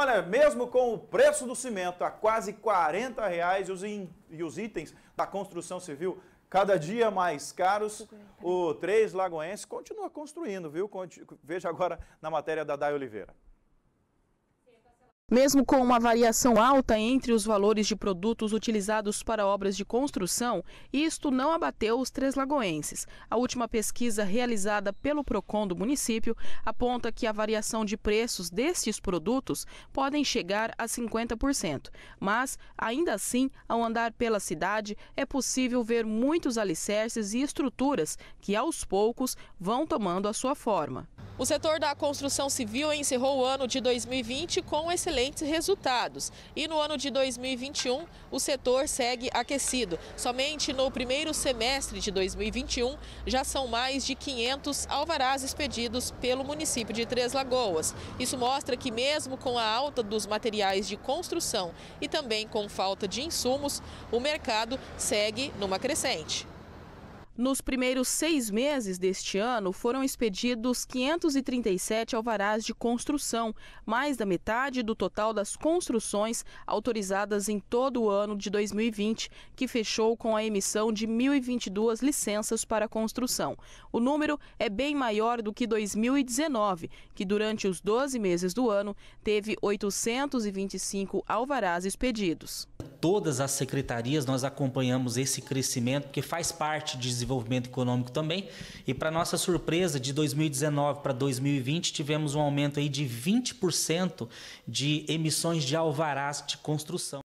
Olha, mesmo com o preço do cimento a quase 40 reais e os, in, e os itens da construção civil cada dia mais caros, o Três Lagoense continua construindo, viu? Veja agora na matéria da Day Oliveira. Mesmo com uma variação alta entre os valores de produtos utilizados para obras de construção, isto não abateu os três lagoenses. A última pesquisa realizada pelo PROCON do município aponta que a variação de preços destes produtos podem chegar a 50%. Mas, ainda assim, ao andar pela cidade, é possível ver muitos alicerces e estruturas que, aos poucos, vão tomando a sua forma. O setor da construção civil encerrou o ano de 2020 com excelentes resultados. E no ano de 2021, o setor segue aquecido. Somente no primeiro semestre de 2021, já são mais de 500 alvarás expedidos pelo município de Três Lagoas. Isso mostra que, mesmo com a alta dos materiais de construção e também com falta de insumos, o mercado segue numa crescente. Nos primeiros seis meses deste ano, foram expedidos 537 alvarás de construção, mais da metade do total das construções autorizadas em todo o ano de 2020, que fechou com a emissão de 1.022 licenças para construção. O número é bem maior do que 2019, que durante os 12 meses do ano teve 825 alvarás expedidos. Todas as secretarias nós acompanhamos esse crescimento, que faz parte de desenvolvimento econômico também. E para nossa surpresa, de 2019 para 2020 tivemos um aumento aí de 20% de emissões de alvarás de construção.